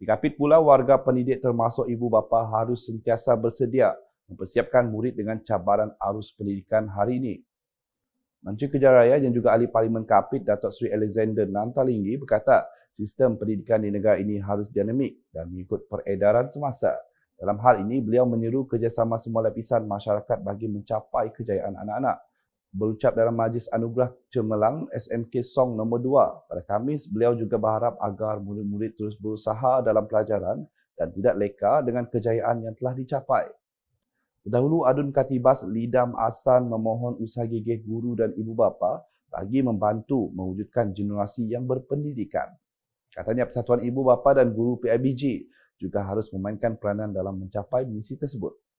Dikapit pula warga pendidik termasuk ibu bapa harus sentiasa bersedia mempersiapkan murid dengan cabaran arus pendidikan hari ini. Menteri Kerja Raya dan juga ahli Parlimen Kapit Datuk Sri Alexander Nantalingi berkata sistem pendidikan di negara ini harus dinamik dan mengikut peredaran semasa. Dalam hal ini, beliau menyeru kerjasama semua lapisan masyarakat bagi mencapai kejayaan anak-anak berucap dalam majlis anugerah Cemerlang SMK Song no. 2 pada Khamis beliau juga berharap agar murid-murid terus berusaha dalam pelajaran dan tidak leka dengan kejayaan yang telah dicapai. Dahulu Adun Katibas Lidam Asan memohon usaha gigih guru dan ibu bapa lagi membantu mewujudkan generasi yang berpendidikan. Katanya Persatuan Ibu Bapa dan Guru PIBG juga harus memainkan peranan dalam mencapai misi tersebut.